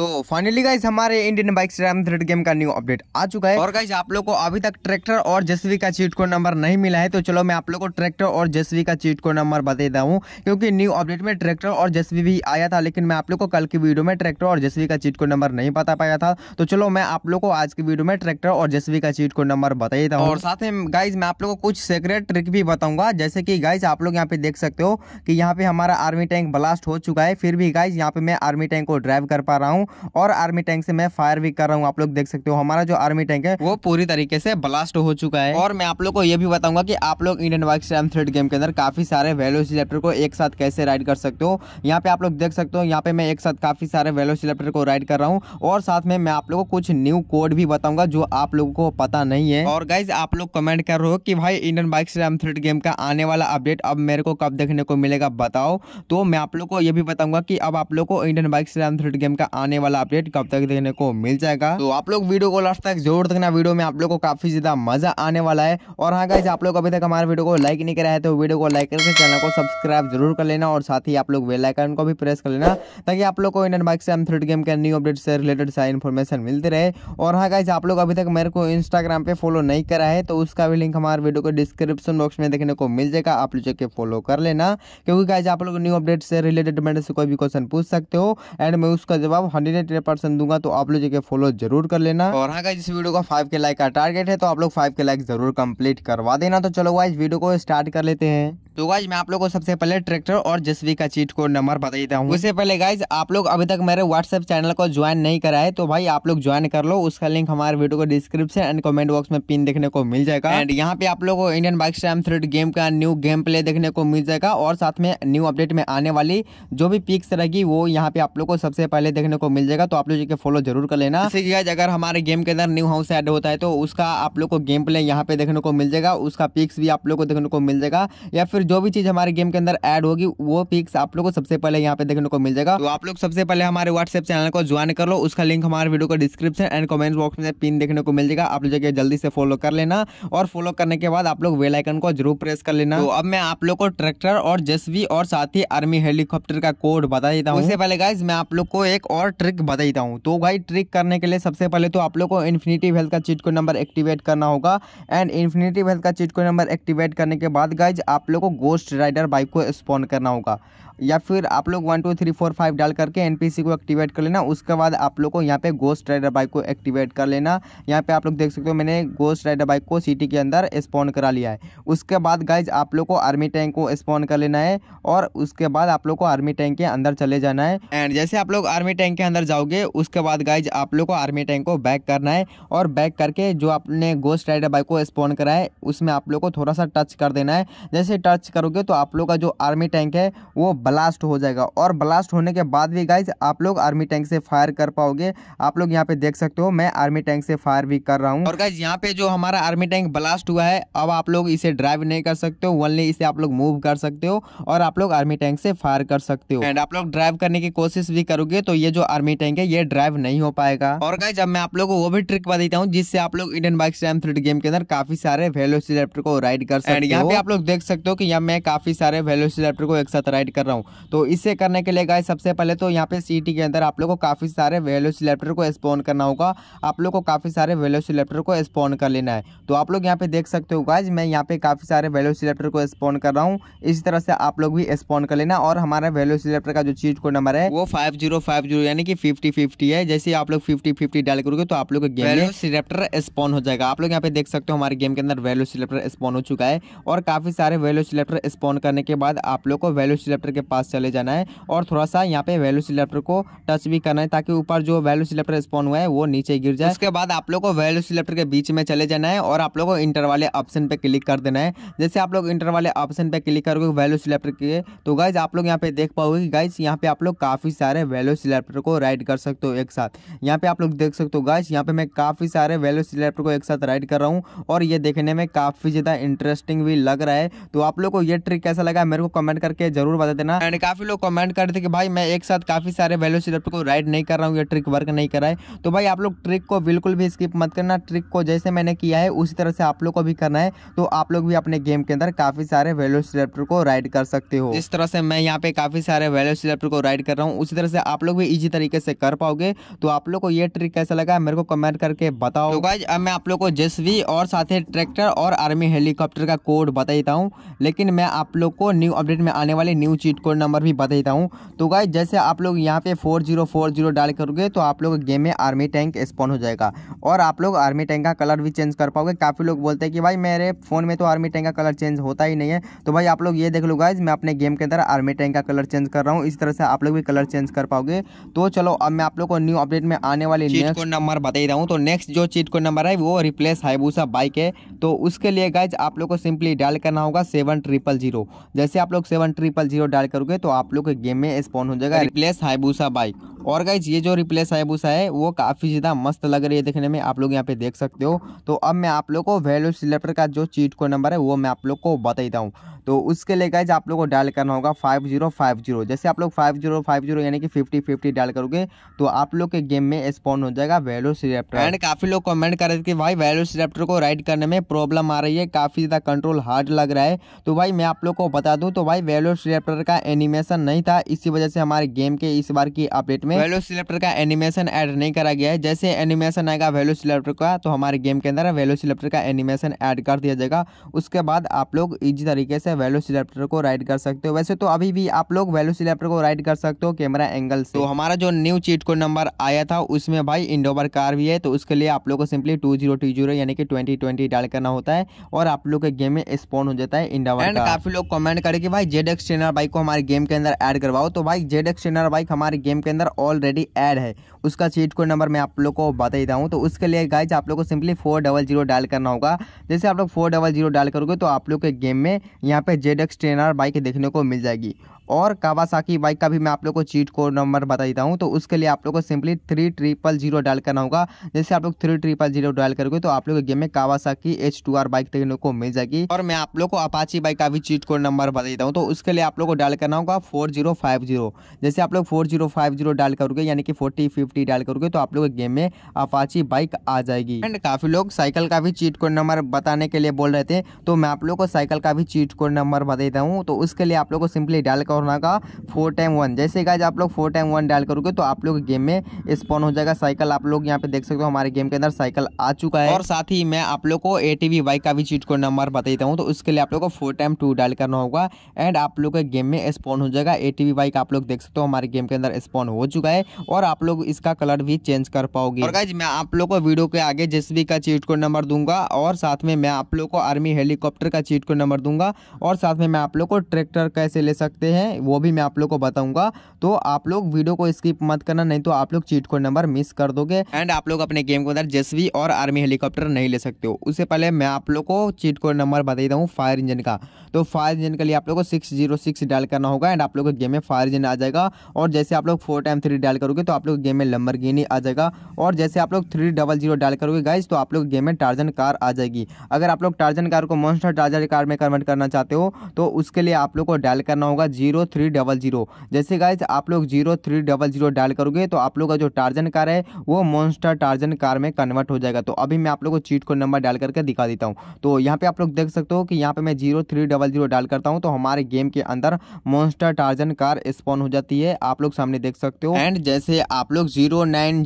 तो finally guys हमारे Indian bike three D game का न्यू अपडेट आ चुका है और गाइज आप लोग को अभी तक ट्रैक्टर और जेसवी का चीट कोड नंबर नहीं मिला है तो चलो मैं आप लोग को ट्रैक्टर और जेसवी का चीट कोड नंबर बता देता हूँ क्योंकि न्यू अपडेट में ट्रैक्टर और जेसवी भी आया था लेकिन मैं आप लोग को कल की वीडियो में ट्रैक्टर और जेसवी का चीट कोड नंबर नहीं बता पाया था तो चलो मैं आप लोग को आज की वीडियो में ट्रैक्टर और जेसवी का चीट कोड नंबर बता देता हूँ और साथ में गाइज मैं आप लोग को कुछ सीक्रेट ट्रिक भी बताऊंगा जैसे कि गाइज आप लोग यहाँ पे देख सकते हो कि यहाँ पे हमारा आर्मी टैंक ब्लास्ट हो चुका है फिर भी गाइज यहाँ पे मैं आर्मी टैंक को ड्राइव कर पा रहा हूँ और आर्मी टैंक से मैं फायर भी कर रहा हूँ आप लोग देख सकते हो हमारा जो आर्मी टैंक है वो पूरी तरीके से ब्लास्ट हो चुका है और मैं आप लोग को ये भी बताऊंगा की आप लोग इंडियन वाइक थ्रेड गेम के अंदर काफी सारे वेलोसिलेप्टर को एक साथ कैसे राइड कर सकते हो यहाँ पे आप लोग देख सकते हो यहाँ पे मैं एक साथ काफी सारे वेलोसिलेप्टर को राइड कर रहा हूँ और साथ में मैं आप लोग को कुछ न्यू कोड भी बताऊंगा जो आप लोगों को पता नहीं है और गाइज आप लोग कमेंट कर रहे हो कि भाई इंडियन बाइक स्टैम थ्रेड गेम का आने वाला अपडेट अब मेरे को कब देखने को मिलेगा बताओ तो मैं आप लोग को ये भी बताऊंगा कि अब आप लोग को इंडियन बाइक स्टैम थ्रेड गेम का आने आने वाला अपडेट कब तक देखने को मिल जाएगा तो आप लोग वीडियो को लास्ट तक जरूर देखना वीडियो में आप लोग को काफी ज्यादा मजा आने वाला है और हाँ गाइज आप लोग अभी तक हमारे वीडियो को लाइक नहीं करा है तो वीडियो को लाइक करके चैनल को सब्सक्राइब जरूर कर लेना और साथ ही आप लोग बेलाइकन को भी प्रेस कर लेना ताकि आप लोग को इंडियन बाइक से थ्रेड गेम के न्यू अपडेट से रिलेटेड सारी इन्फॉर्मेशन मिलती रहे और हाँ गाइज आप लोग अभी तक मेरे को इंस्टाग्राम पे फॉलो नहीं करा है तो उसका भी लिंक हमारे वीडियो को डिस्क्रिप्शन बॉक्स में देखने को मिल जाएगा आप लोग चेक फॉलो कर लेना क्योंकि गाइज आप लोग न्यू अपडेट से रिलेटेड मेरे से कोई भी क्वेश्चन पूछ सकते हो एंड मैं उसका जवाब कैंडिडेट परसेंट दूंगा तो आप लोग जगह फॉलो जरूर कर लेना और हाँ इस वीडियो का फाइव के लाइक का टारगेट है तो आप लोग फाइव के लाइक जरूर कंप्लीट करवा देना तो चलो इस वीडियो को स्टार्ट कर लेते हैं तो गाइज मैं आप लोग को सबसे पहले ट्रैक्टर और जसवी का चीट कोड नंबर बता देता हूँ उससे पहले गाइज आप लोग अभी तक मेरे व्हाट्सएप चैनल को ज्वाइन नहीं करा है तो भाई आप लोग ज्वाइन कर लो उसका लिंक हमारे वीडियो को डिस्क्रिप्शन एंड कमेंट बॉक्स में पिन देखने को मिल जाएगा एंड यहाँ पे आप लोग को इंडियन बाइक स्टैम थ्रेड गेम का न्यू गेम प्ले देखने को मिल जाएगा और साथ में न्यू अपडेट में आने वाली जो भी पिक्स रहेगी वो यहाँ पे आप लोग को सबसे पहले देखने को मिल जाएगा तो आप लोग फॉलो जरूर कर लेना गाइज अगर हमारे गेम के अंदर न्यू हाउस एड होता है तो उसका आप लोग को गेम प्ले यहाँ पे देखने को मिल जाएगा उसका पिक्स भी आप लोग को देखने को मिल जाएगा या फिर जो भी चीज हमारे गेम के अंदर ऐड होगी वो पिक्स आप लोग को सबसे पहले यहाँ पे देखने को मिल जाएगा तो आप लोग सबसे पहले हमारे व्हाट्सएप चैनल को ज्वाइन कर लो उसका लिंक हमारे वीडियो को डिस्क्रिप्शन एंड कमेंट बॉक्स में पिन देखने को मिल जाएगा आप लोग जल्दी से फॉलो कर लेना और फॉलो करने के बाद आप लोग वेलाइकन को जरूर प्रेस कर लेना तो अब मैं आप लोग को ट्रैक्टर और जेसवी और साथ ही आर्मी हेलीकॉप्टर का कोड बता देता हूँ उससे पहले गाइज मैं आप लोग को एक और ट्रिक बता देता हूँ तो भाई ट्रिक करने के लिए सबसे पहले तो आप लोग को इन्फिनिटी हेल्थ का चीट को नंबर एक्टिवेट करना होगा एंड इन्फिनिटी हेल्थ का चीट को नंबर एक्टिवेट करने के बाद गाइज आप लोग को गोस्ट राइडर बाइक को स्पॉन करना होगा या फिर आप लोग one two three four five डाल करके एन को एक्टिवेट कर लेना उसके बाद आप लोग को यहाँ पे गोस्ट राइडर बाइक को एक्टिवेट कर लेना यहाँ पे आप लोग देख सकते हो मैंने गोस्ट राइडर बाइक को सिटी के अंदर स्पॉन करा लिया है उसके बाद गाइज आप लोग को आर्मी टैंक को स्पॉन कर लेना है और उसके बाद आप लोग को आर्मी टैंक के अंदर चले जाना है एंड जैसे आप लोग आर्मी टैंक के अंदर जाओगे उसके बाद गाइज आप लोग को आर्मी टैंक को बैक करना है और बैक करके जो आपने गोस्ट राइडर बाइक को स्पॉन करा है उसमें आप लोग को थोड़ा सा टच कर देना है जैसे टच करोगे तो आप लोग का जो आर्मी टैंक है वो ब्लास्ट हो जाएगा और ब्लास्ट होने के बाद भी गाइज आप लोग आर्मी टैंक से फायर कर पाओगे आप लोग यहाँ पे देख सकते हो मैं आर्मी टैंक से फायर भी कर रहा हूँ और गाइज यहाँ पे जो हमारा आर्मी टैंक ब्लास्ट हुआ है अब आप लोग इसे ड्राइव नहीं कर सकते हो ओनली इसे आप लोग मूव कर सकते हो और आप लोग आर्मी टैंक से फायर कर सकते हो एंड आप लोग ड्राइव करने की कोशिश भी करोगे तो ये जो आर्मी टैंक है ये ड्राइव नहीं हो पाएगा और गाइज अब मैं आप लोग को वो भी ट्रिक बता देता हूँ जिससे आप लोग इंडियन बाइक स्टैम थ्री गेम के अंदर काफी सारे वेलोसिलेप्टर को राइड कर सकते हो यहाँ पे आप लोग देख सकते हो कि यहाँ मैं काफी सारे वेलोसिलेप्टर को एक साथ राइड कर रहा हूँ हूँ तो इसे करने के लिए गाय सबसे पहले तो यहाँ पे सिटी के अंदर आप लोग को काफ़ी सारे वेलो सिलेक्टर को स्पॉन करना होगा आप लोग को काफ़ी सारे वेलो सिलेक्टर को स्पॉन कर लेना है तो आप लोग यहाँ पे देख सकते हो गाइज मैं यहाँ पे काफ़ी सारे वेलो सिलेक्टर को स्पॉन कर रहा हूँ इसी तरह से आप लोग भी स्पॉन कर लेना और हमारा सिलेक्टर का जो चीट कोड नंबर है वो फाइव यानी कि फिफ्टी फिफ्टी है जैसे आप लोग फिफ्टी फिफ्टी डाल करोगे तो आप लोग वेलो सिलेक्टर स्पॉन हो जाएगा आप लोग यहाँ पे देख सकते हो हमारे गेम के अंदर वेलो सिलेक्टर स्पॉन हो चुका है और काफ़ी सारे वेलो सिलेक्टर स्पॉन करने के बाद आप लोग को वेलो सिलेक्टर के पास चले जाना है और थोड़ा सा यहाँ पे वैल्यू सिलेप्टर को टच भी करना है ताकि ऊपर जो वैल्यू सिलेप्टर स्पॉन हुआ है वो नीचे गिर जाए उसके बाद आप लोग को वैल्यू सिलेप्टर के बीच में चले जाना है और आप लोग को इंटर वाले ऑप्शन पर क्लिक कर देना है जैसे आप लोग इंटर वाले ऑप्शन पर क्लिक करोगे वैल्यू सिलेप्टर के तो गाइज आप लोग यहाँ पे देख पाओगे गाइज यहाँ पे आप लोग काफ़ी सारे वैल्यू सिलेक्टर को राइड कर सकते हो एक साथ यहाँ पे आप लोग देख सकते हो गाइज यहाँ पे मैं काफ़ी सारे वैल्यू सिलेप्टर को एक साथ राइड कर रहा हूँ और ये देखने में काफ़ी ज़्यादा इंटरेस्टिंग भी लग रहा है तो आप लोग को ये ट्रिक कैसा लगा मेरे को कमेंट करके जरूर बता देना था एंड काफी लोग कमेंट कर रहे थे कि भाई मैं एक साथ काफी सारे सिलेप्टर को राइड नहीं कर रहा हूँ या ट्रिक वर्क नहीं कर रहा है तो भाई आप लोग ट्रिक को बिल्कुल भी स्किप मत करना ट्रिक को जैसे मैंने किया है उसी तरह से आप लोग को भी करना है तो आप लोग भी अपने गेम के अंदर काफी सारे सिलेप्टर को राइड कर सकते हो इस तरह से मैं यहाँ पे काफी सारे सिलेप्टर को राइड कर रहा हूँ उसी तरह से आप लोग भी इजी तरीके से कर पाओगे तो आप लोग को ये ट्रिक कैसा लगा मेरे को कमेंट करके बताओ तो अब मैं आप लोग को जेसवी और साथ ही ट्रैक्टर और आर्मी हेलीकॉप्टर का कोड बता हूँ लेकिन मैं आप लोग को न्यू अपडेट में आने वाली new cheat cheat code number भी बता देता हूँ तो गाइज जैसे आप लोग यहाँ पे फोर जीरो फोर जीरो डाल करोगे तो आप लोग गेम में आर्मी टैंक स्पॉन हो जाएगा और आप लोग आर्मी टैंक का कलर भी चेंज कर पाओगे काफ़ी लोग बोलते हैं कि भाई मेरे फ़ोन में तो आर्मी टैंक का कलर चेंज होता ही नहीं है तो भाई आप लोग ये देख लो गाइज मैं अपने गेम के अंदर आर्मी टैंक का कलर चेंज कर रहा हूँ इस तरह से आप लोग भी कलर चेंज कर पाओगे तो चलो अब मैं आप लोग को न्यू अपडेट में आने वाले चीट कोड नंबर बता ही रहा हूँ तो नेक्स्ट जो चीट कोड नंबर है वो रिप्लेस हाईबूसा बाइक है तो उसके लिए गाइज आप लोग को सिंपली डायल करना होगा सेवन ट्रिपल जीरो जैसे आप लोग seven triple zero dial try करोगे तो आप लोग गेम में स्पॉन हो जाएगा रिप्लेस हाईबूसा बाइक और गाइज ये जो रिप्लेस हाईबूसा है वो काफ़ी ज़्यादा मस्त लग रही है देखने में आप लोग यहाँ पे देख सकते हो तो अब मैं आप लोग को वेल्यू सिलेक्टर का जो चीट को नंबर है वो मैं आप लोग को बताता हूँ तो उसके लिए गाइज आप लोग को डायल करना होगा फाइव जीरो फाइव जीरो जैसे आप लोग फाइव जीरो फाइव जीरो यानी कि फिफ्टी फिफ्टी डायल करोगे तो आप लोग के गेम में स्पॉन हो जाएगा वेलो सिलेप्टर एंड काफ़ी लोग कमेंट कर रहे थे कि भाई वेलो सिलेप्टर को राइड करने में प्रॉब्लम आ रही है काफ़ी ज़्यादा कंट्रोल हार्ड लग रहा है तो भाई मैं आप लोग को बता दूँ तो भाई वेलो सिलेप्टर का का एनिमेशन नहीं था इसी वजह से हमारे गेम के इस बार की अपडेट में वेलो सिलेप्टर का एनिमेशन ऐड नहीं करा गया है जैसे एनिमेशन आएगा वेलो सिलेप्टर का तो हमारे गेम के अंदर वेलो सिलेप्टर का एनिमेशन ऐड कर दिया जाएगा उसके बाद आप लोग इजी तरीके से वेलो सिलेप्टर को राइड कर सकते हो वैसे तो अभी भी आप लोग वेलो सिलेप्टर को राइड कर सकते हो कैमरा एंगल से तो हमारा जो न्यू चीट को नंबर आया था उसमें भाई इंडोवर कार भी है तो उसके लिए आप लोग को simply two zero two zero यानी कि ट्वेंटी ट्वेंटी डायल करना होता है और आप लोग के गेम में स्पॉन हो जाता है इंडोवर एंड काफी लोग कमेंट की भाई जेड एक्स ट्रेनर बाइक को हमारे गेम के अंदर ऐड करवाओ तो भाई जेड एक्स ट्रेनर बाइक हमारे गेम के अंदर ऑलरेडी ऐड है उसका चीट कोड नंबर मैं आप लोग को बता देता हूँ तो उसके लिए गाइज आप लोग को simply four double zero dial करना होगा जैसे आप लोग फोर डबल जीरो डायल करोगे तो आप लोग के गेम में यहाँ पे जेड एक्स ट्रेनर बाइक देखने को मिल जाएगी और कावासाकी बाइक का भी मैं आप लोग को चीट कोड नंबर बता देता हूँ तो उसके लिए आप लोग को simply three triple zero dial करना होगा जैसे आप लोग थ्री ट्रिपल जीरो डायल करोगे तो आप लोग गेम में Kawasaki H two R bike देखने को मिल जाएगी और मैं आप लोग को अपाची बाइक का भी चीट कोड नंबर बता देता हूँ तो उसके लिए आप लोग को डायल करना होगा फोर जीरो फाइव जीरो जैसे आप लोग four zero five zero dial करोगे यानी कि फोर्टी फिफ्टी डायल करोगे तो आप लोग गेम में अपाची बाइक आ जाएगी एंड काफ़ी लोग साइकिल का भी चीट कोड नंबर बताने के लिए बोल रहे थे तो मैं आप लोग को साइकिल का भी चीट कोड नंबर बता देता हूँ तो उसके लिए आप लोग को सिंपली डायल करो और ना का फोर टाइम वन जैसे गाइज आप लोग फोर टाइम वन डायल करोगे तो आप लोग गेम में स्पॉन हो जाएगा साइकिल आप लोग यहाँ पे देख सकते हो हमारे गेम के अंदर साइकिल आ चुका है और साथ ही मैं आप लोग को ए बाइक का भी चीट को नंबर बता देता हूँ तो उसके लिए आप लोग को फोर टाइम टू डायल करना होगा एंड आप लोग के गेम में स्पॉन हो जाएगा ए बाइक आप लोग देख सकते हो हमारे गेम के अंदर स्पॉन हो चुका है और आप लोग इसका कलर भी चेंज कर पाओगे और गाइज मैं आप लोग को वीडियो के आगे जिस भी का चीट को नंबर दूंगा और साथ में मैं आप लोग को आर्मी हेलीकॉप्टर का चीट को नंबर दूंगा और साथ में मैं आप लोग को ट्रैक्टर कैसे ले सकते हैं हैं वो भी मैं आप लोग को बताऊंगा तो आप लोग वीडियो को स्किप मत करना नहीं तो आप लोग चीट कोड नंबर मिस कर दोगे एंड आप लोग अपने गेम के अंदर जेसवी और आर्मी हेलीकॉप्टर नहीं ले सकते हो उससे पहले मैं आप लोग को चीट कोड नंबर बता देता हूँ फायर इंजन का तो फायर इंजन के लिए आप लोग को सिक्स जीरो सिक्स डायल करना होगा एंड आप लोग गेम में फायर इंजन आ जाएगा और जैसे आप लोग फोर टाइम थ्री डायल करोगे तो आप लोग गेम में लंबर आ जाएगा और जैसे आप लोग थ्री डबल जीरो डायल करोगे गाइज तो आप लोग गेम में टार्जन कार आ जाएगी अगर आप लोग टार्जन कार को मॉन्स्टर टार्जन कार में कन्वर्ट करना चाहते हो तो उसके लिए आप लोग को डायल करना होगा zero zero three double zero जैसे गाइज आप लोग zero three double zero dial करोगे तो आप लोग का जो टार्जन कार है वो मॉन्स्टर टार्जन कार में कन्वर्ट हो जाएगा तो अभी मैं आप लोग को चीट को नंबर डायल करके दिखा देता हूँ तो यहाँ पे आप लोग देख सकते हो कि यहाँ पे मैं zero three double zero dial करता हूँ तो हमारे गेम के अंदर मॉन्स्टर टार्जन कार स्पॉन हो जाती है आप लोग सामने देख सकते हो एंड जैसे आप लोग जीरो नाइन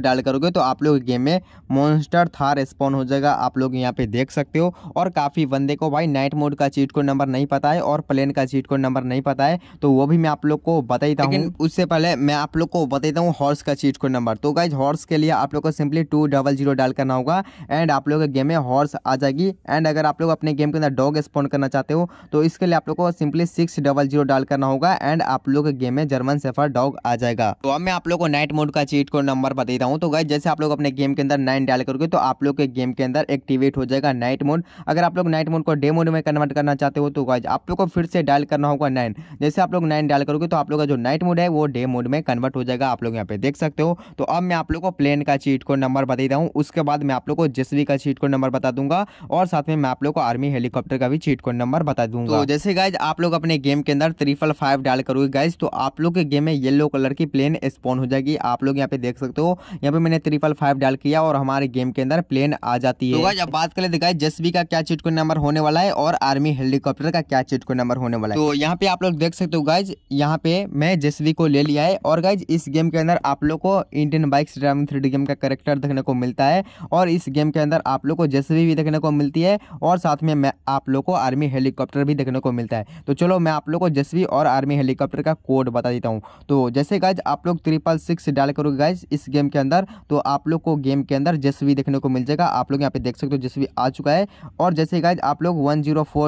डायल करोगे तो आप लोग गेम में मॉन्स्टर थार स्पॉन हो जाएगा आप लोग यहाँ पे देख सकते हो और काफ़ी बंदे को भाई नाइट मोड का चीट को नंबर नहीं पता है और प्लेन का चीट को नंबर नहीं पता पता है तो वो भी मैं आप लोग को बताता हूँ उससे पहले मैं आप लोग को बताता हूँ हॉर्स का चीट कोड नंबर तो गाइज हॉर्स के लिए आप लोग को सिंपली टू डबल जीरो डाल करना होगा एंड आप लोग गेम में हॉर्स आ जाएगी एंड अगर आप लोग अपने गेम के अंदर डॉग स्पॉन करना चाहते हो तो इसके लिए आप लोग को सिंपली सिक्स डबल जीरो डाल करना होगा एंड आप लोग गेम में जर्मन सेफर डॉग आ जाएगा तो अब मैं आप लोग को नाइट मोड का चीट कोड नंबर बताता हूँ तो गाइज जैसे आप लोग अपने गेम के अंदर नाइन डाल करोगे तो आप लोग के गेम के अंदर एक्टिवेट हो जाएगा नाइट मोड अगर आप लोग नाइट मोड को डे मोड में कन्वर्ट करना चाहते हो तो गाइज आप लोग को फिर से डायल करना होगा नाइन नाइन जैसे आप लोग नाइन डायल करोगे तो आप लोग का जो नाइट मोड है वो डे मोड में कन्वर्ट हो जाएगा आप लोग यहाँ पे देख सकते हो तो अब मैं आप लोग को प्लेन का चीट कोड नंबर बता देता हूँ उसके बाद मैं आप लोग को जेसवी का चीट कोड नंबर बता दूंगा और साथ में मैं आप लोग को आर्मी हेलीकॉप्टर का भी चीट कोड नंबर बता दूंगा तो जैसे गाइज आप लोग अपने गेम के अंदर ट्रिपल फाइव डायल करोगे गाइज तो आप लोग के गेम में येलो कलर की प्लेन स्पॉन हो जाएगी आप लोग यहाँ पे देख सकते हो यहाँ पे मैंने ट्रिपल फाइव डायल किया और हमारे गेम के अंदर प्लेन आ जाती है तो अब बात करें गाइज जेसवी का क्या चीट कोड नंबर होने वाला है और आर्मी हेलीकॉप्टर का क्या चीट कोड नंबर होने वाला है तो यहाँ पे आप आप लोग देख सकते हो गाइज यहाँ पे मैं जेसवी को ले लिया है और गाइज इस गेम के अंदर आप लोग को Indian bikes driving three game का करेक्टर देखने को मिलता है और इस गेम के अंदर आप लोग को जेसवी भी देखने को मिलती है और साथ में मैं आप लोग को आर्मी हेलीकॉप्टर भी देखने को मिलता है तो चलो मैं आप लोग को जेसवी और आर्मी हेलीकॉप्टर का कोड बता देता हूँ तो जैसे गाइज आप लोग ट्रिपल सिक्स डायल करोगे गाइज इस गेम के अंदर तो आप लोग को गेम के अंदर जेसवी देखने को मिल जाएगा आप लोग यहाँ पे देख सकते हो जेसवी आ चुका है और जैसे गाइज आप लोग वन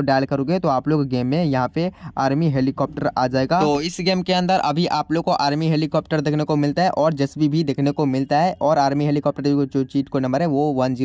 डायल करोगे तो आप लोग गेम में यहाँ पे आर्मी हेलीकॉप्टर आ जाएगा तो इस गेम के अंदर अभी आप लोग को आर्मी हेलीकॉप्टर देखने को मिलता है और जेसबी भी देखने को मिलता है और आर्मी हेलीकॉप्टर जो चीट को नंबर है वो वन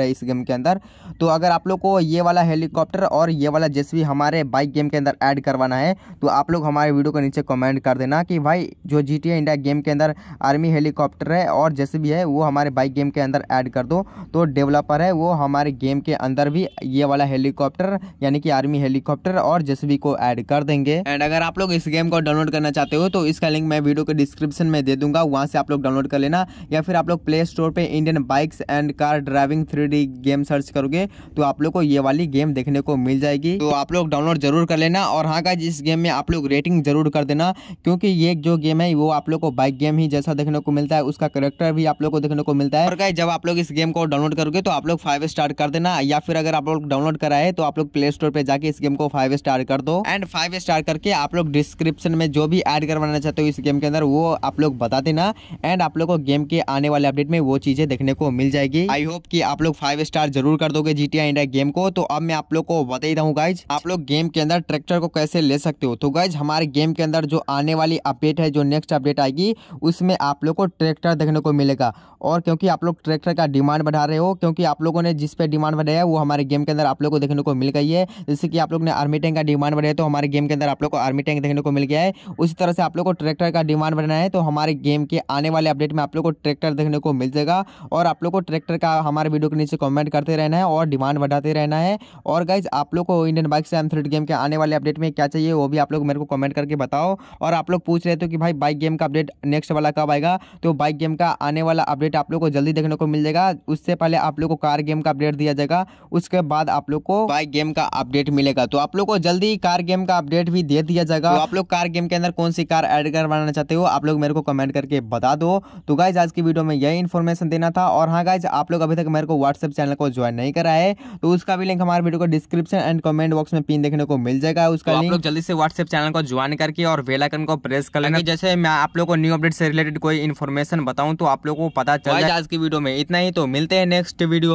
है इस गेम के अंदर तो अगर आप लोग को ये वाला हेलीकॉप्टर और ये वाला जेसबी हमारे बाइक गेम के अंदर ऐड करवाना है तो आप लोग हमारे वीडियो को नीचे कमेंट कर देना कि भाई जो जी टी इंडिया गेम के अंदर आर्मी हेलीकॉप्टर है और जेसबी है वो हमारे बाइक गेम के अंदर ऐड कर दो तो डेवलपर है वो हमारे गेम के अंदर भी ये वाला हेलीकॉप्टर यानी कि आर्मी हेलीकॉप्टर और जेसबी को ऐड कर देंगे एंड अगर आप लोग इस गेम को डाउनलोड करना चाहते हो तो इसका लिंक मैं वीडियो के डिस्क्रिप्शन में दे दूंगा वहाँ से आप लोग डाउनलोड कर लेना या फिर आप लोग प्ले स्टोर पर Indian bikes and car driving three game search करोगे तो आप लोग को ये वाली गेम देखने को मिल जाएगी तो आप लोग डाउनलोड जरूर कर लेना और हाँ का इस गेम में आप लोग रेटिंग जरूर कर देना क्योंकि ये जो गेम है वो आप लोग को बाइक गेम ही जैसा देखने को मिलता है उसका करेक्टर भी आप लोग को देखने को मिलता है और क्या जब आप लोग इस गेम को डाउनलोड करोगे तो आप लोग फाइव स्टार कर देना या फिर अगर आप लोग डाउनलोड कराए तो आप लोग प्ले स्टोर पर जाके इस गेम को फाइव स्टार कर दो एंड फाइव स्टार कर करके आप लोग डिस्क्रिप्शन में जो भी ऐड करवाना चाहते हो इस गेम के अंदर वो आप लोग बता देना एंड आप लोग को गेम के आने वाले अपडेट में वो चीज़ें देखने को मिल जाएगी आई होप कि आप लोग फाइव स्टार जरूर कर दोगे जी इंडिया गेम को तो अब मैं आप लोग को बता ही रहा हूँ गाइज आप लोग गेम के अंदर ट्रैक्टर को कैसे ले सकते हो तो गाइज हमारे गेम के अंदर जो आने वाली अपडेट है जो नेक्स्ट अपडेट आएगी उसमें आप लोग को ट्रैक्टर देखने को मिलेगा और क्योंकि आप लोग ट्रैक्टर का डिमांड बढ़ा रहे हो क्योंकि आप लोगों ने जिस पे डिमांड बढ़ाया वो हमारे गेम के अंदर आप लोग को देखने को मिल गई है जैसे कि आप लोग ने आर्मी टैंक का डिमांड बढ़ाया तो हमारे गेम के अंदर आप लोग को आर्मी टैंक देखने को मिल गया है उसी तरह से आप लोग को ट्रैक्टर का डिमांड बढ़ना है तो हमारे गेम के आने वाले अपडेट में आप लोग को ट्रैक्टर देखने को मिल जाएगा और आप लोग को ट्रैक्टर का हमारे वीडियो के नीचे कॉमेंट करते रहना है और डिमांड बढ़ाते रहना है और गाइज आप लोग को इंडियन बाइक से एम गेम के आने वाले अपडेट में क्या चाहिए वो भी आप लोग मेरे को कॉमेंट करके बताओ और आप लोग पूछ रहे थे कि भाई बाइक गेम का अपडेट नेक्स्ट वाला कब आएगा तो बाइक गेम का आने वाला अपडेट आप लोग को जल्दी देखने को मिल जाएगा उससे पहले आप लोग को कार गेम का अपडेट दिया जाएगा उसके बाद आप लोग को बाइक गेम का अपडेट मिलेगा तो आप लोग को जल्दी कार गेम का अपडेट भी दिया दे दिया जाएगा तो आप लोग कार गेम के अंदर कौन सी कार एड करवाना चाहते हो आप लोग मेरे को कमेंट करके बता दो तो गाइज आज की वीडियो में यही इन्फॉर्मेशन देना था और हाँ गाइज आप लोग अभी तक मेरे को व्हाट्सएप चैनल को ज्वाइन नहीं करा है तो उसका भी लिंक हमारे वीडियो को डिस्क्रिप्शन एंड कमेंट बॉक्स में पिन देखने को मिल जाएगा उसका तो आप लोग जल्दी से व्हाट्सएप चैनल को ज्वाइन करके और वेलाइकन को प्रेस कर लेना जैसे मैं आप लोग को न्यू अपडेट से रिलेटेड कोई इन्फॉर्मेशन बताऊँ तो आप लोग को पता चल तो आज की वीडियो में इतना ही तो मिलते हैं नेक्स्ट वीडियो